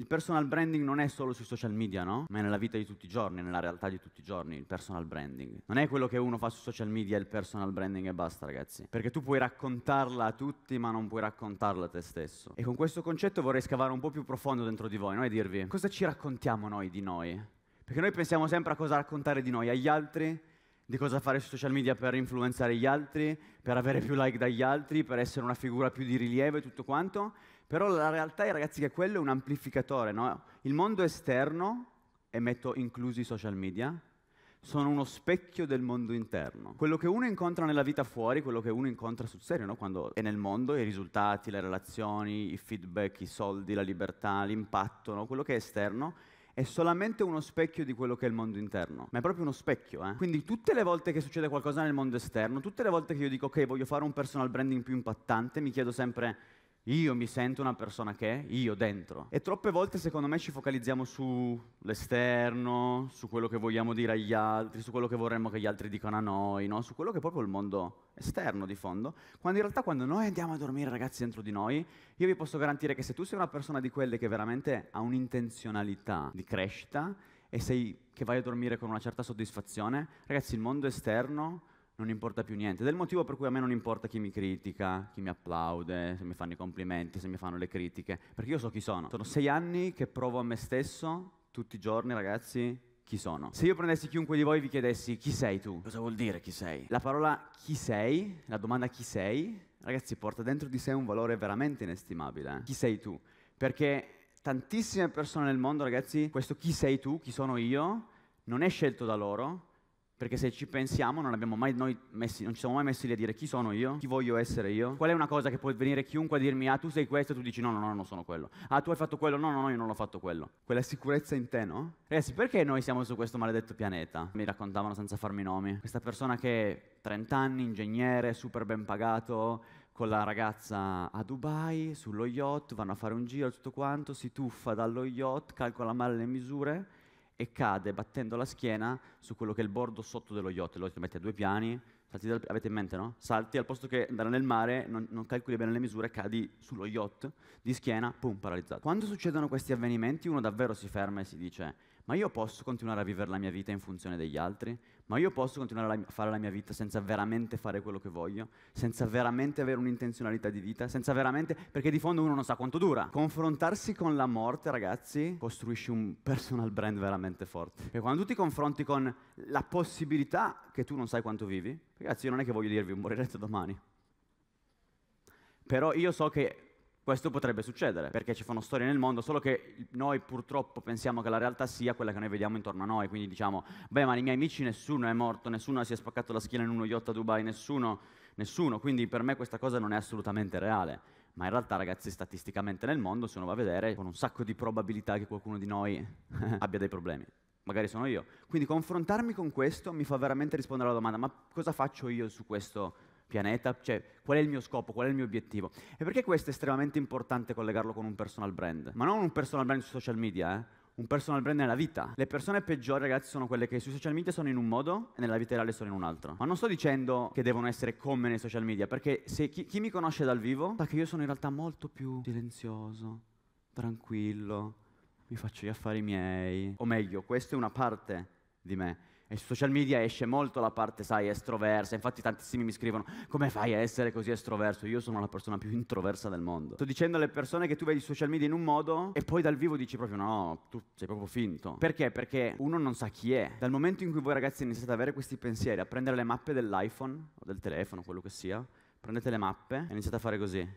Il personal branding non è solo sui social media, no? Ma è nella vita di tutti i giorni, nella realtà di tutti i giorni, il personal branding. Non è quello che uno fa sui social media, il personal branding e basta, ragazzi. Perché tu puoi raccontarla a tutti, ma non puoi raccontarla a te stesso. E con questo concetto vorrei scavare un po' più profondo dentro di voi, no? E dirvi, cosa ci raccontiamo noi di noi? Perché noi pensiamo sempre a cosa raccontare di noi agli altri, di cosa fare sui social media per influenzare gli altri, per avere più like dagli altri, per essere una figura più di rilievo e tutto quanto, però la realtà è, ragazzi, che quello è un amplificatore, no? Il mondo esterno, e metto inclusi i social media, sono uno specchio del mondo interno. Quello che uno incontra nella vita fuori, quello che uno incontra sul serio, no? quando è nel mondo, i risultati, le relazioni, i feedback, i soldi, la libertà, l'impatto, no? quello che è esterno, è solamente uno specchio di quello che è il mondo interno, ma è proprio uno specchio. Eh? Quindi tutte le volte che succede qualcosa nel mondo esterno, tutte le volte che io dico ok voglio fare un personal branding più impattante, mi chiedo sempre io mi sento una persona che è io dentro. E troppe volte secondo me ci focalizziamo sull'esterno, su quello che vogliamo dire agli altri, su quello che vorremmo che gli altri dicano a noi, no? su quello che è proprio il mondo esterno di fondo, quando in realtà quando noi andiamo a dormire ragazzi dentro di noi, io vi posso garantire che se tu sei una persona di quelle che veramente ha un'intenzionalità di crescita e sei che vai a dormire con una certa soddisfazione, ragazzi il mondo esterno non importa più niente. Ed è il motivo per cui a me non importa chi mi critica, chi mi applaude, se mi fanno i complimenti, se mi fanno le critiche, perché io so chi sono. Sono sei anni che provo a me stesso, tutti i giorni ragazzi, chi sono. Se io prendessi chiunque di voi e vi chiedessi chi sei tu, cosa vuol dire chi sei? La parola chi sei, la domanda chi sei, ragazzi porta dentro di sé un valore veramente inestimabile. Eh. Chi sei tu? Perché tantissime persone nel mondo, ragazzi, questo chi sei tu, chi sono io, non è scelto da loro, perché se ci pensiamo non, messi, non, ci siamo mai messi lì a dire chi sono io, chi voglio essere io. Qual è una cosa che può venire chiunque a dirmi ah tu sei questo e tu dici no, no, no, non sono quello. Ah tu hai fatto quello, no, no, no, io non l'ho fatto quello. Quella sicurezza in te, no? Ragazzi, eh perché noi siamo su questo maledetto pianeta? Mi raccontavano senza farmi nomi. Questa persona che 30 anni, ingegnere, super ben pagato, con la ragazza a Dubai, sullo yacht, vanno a fare un giro, tutto quanto, si tuffa dallo yacht, calcola male le misure e cade battendo la schiena su quello che è il bordo sotto dello yacht. Lo yacht mette a due piani, dal, avete in mente, no? Salti al posto che andare nel mare, non, non, calcoli bene le misure, cadi sullo yacht di schiena, pum, paralizzato. Quando succedono questi avvenimenti, uno davvero si ferma e si dice: Ma io posso continuare a vivere la mia vita in funzione degli altri? ma io posso continuare a fare la mia vita senza veramente fare quello che voglio, senza veramente avere un'intenzionalità di vita, senza veramente... perché di fondo uno non sa quanto dura. Confrontarsi con la morte, ragazzi, costruisci un personal brand veramente forte. Perché quando tu ti confronti con la possibilità che tu non sai quanto vivi, ragazzi, io non è che voglio dirvi morirete domani. Però io so che questo potrebbe succedere, perché ci fanno storie nel mondo, solo che noi purtroppo pensiamo che la realtà sia quella che noi vediamo intorno a noi, quindi diciamo, beh ma i miei amici nessuno è morto, nessuno si è spaccato la schiena in uno yacht a Dubai, nessuno, nessuno, quindi per me questa cosa non è assolutamente reale. Ma in realtà ragazzi statisticamente nel mondo, se uno va a vedere, con un sacco di probabilità che qualcuno di noi abbia dei problemi magari sono io. Quindi confrontarmi con questo mi fa veramente rispondere alla domanda, ma cosa faccio io su questo pianeta? Cioè, qual è il mio scopo, qual è il mio obiettivo? E perché questo è estremamente importante collegarlo con un personal brand? Ma non un personal brand sui social media, eh? un personal brand nella vita. Le persone peggiori, ragazzi, sono quelle che sui social media sono in un modo e nella vita reale sono in un altro. Ma non sto dicendo che devono essere come nei social media, perché se chi, chi mi conosce dal vivo sa che io sono in realtà molto più silenzioso, tranquillo, mi faccio gli affari miei. O meglio, questa è una parte di me. E sui social media esce molto la parte, sai, estroversa. Infatti tantissimi mi scrivono, come fai a essere così estroverso? Io sono la persona più introversa del mondo. Sto dicendo alle persone che tu vedi i social media in un modo e poi dal vivo dici proprio no, tu sei proprio finto. Perché? Perché uno non sa chi è. Dal momento in cui voi ragazzi iniziate ad avere questi pensieri, a prendere le mappe dell'iPhone o del telefono, quello che sia, prendete le mappe e iniziate a fare così.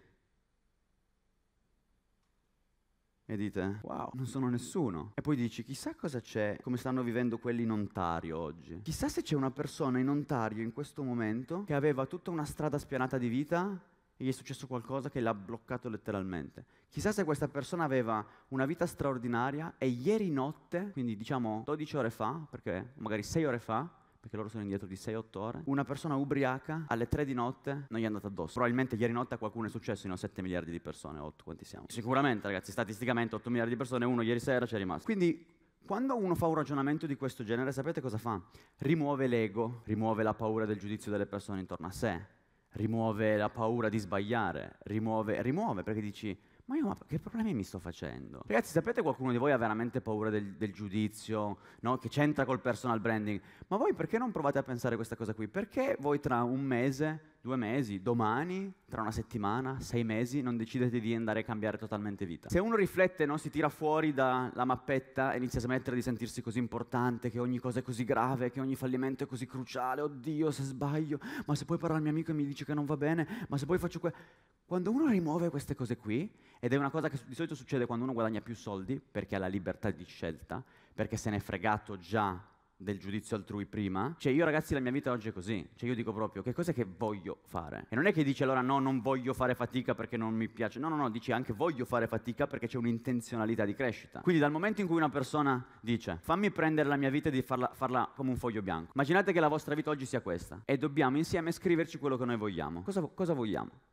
e dite wow, non sono nessuno. E poi dici chissà cosa c'è, come stanno vivendo quelli in Ontario oggi. Chissà se c'è una persona in Ontario in questo momento che aveva tutta una strada spianata di vita e gli è successo qualcosa che l'ha bloccato letteralmente. Chissà se questa persona aveva una vita straordinaria e ieri notte, quindi diciamo 12 ore fa, perché magari 6 ore fa, perché loro sono indietro di 6-8 ore, una persona ubriaca alle 3 di notte non gli è andata addosso. Probabilmente ieri notte a qualcuno è successo, ne 7 miliardi di persone, 8 quanti siamo. Sicuramente ragazzi, statisticamente 8 miliardi di persone, uno ieri sera ci è rimasto. Quindi quando uno fa un ragionamento di questo genere, sapete cosa fa? Rimuove l'ego, rimuove la paura del giudizio delle persone intorno a sé, rimuove la paura di sbagliare, rimuove, rimuove perché dici ma io ma che problemi mi sto facendo? Ragazzi, sapete qualcuno di voi ha veramente paura del, del giudizio, no? che c'entra col personal branding? Ma voi perché non provate a pensare questa cosa qui? Perché voi tra un mese, due mesi, domani, tra una settimana, sei mesi, non decidete di andare a cambiare totalmente vita? Se uno riflette, no? si tira fuori dalla mappetta e inizia a smettere di sentirsi così importante, che ogni cosa è così grave, che ogni fallimento è così cruciale, oddio se sbaglio, ma se poi parla al mio amico e mi dice che non va bene, ma se poi faccio questo... Quando uno rimuove queste cose qui, ed è una cosa che di solito succede quando uno guadagna più soldi, perché ha la libertà di scelta, perché se n'è fregato già del giudizio altrui prima. Cioè io ragazzi la mia vita oggi è così, cioè io dico proprio che cosa è che voglio fare. E non è che dici allora no, non voglio fare fatica perché non mi piace. No, no, no, dici anche voglio fare fatica perché c'è un'intenzionalità di crescita. Quindi dal momento in cui una persona dice fammi prendere la mia vita e di farla, farla come un foglio bianco. Immaginate che la vostra vita oggi sia questa e dobbiamo insieme scriverci quello che noi vogliamo. Cosa, cosa vogliamo?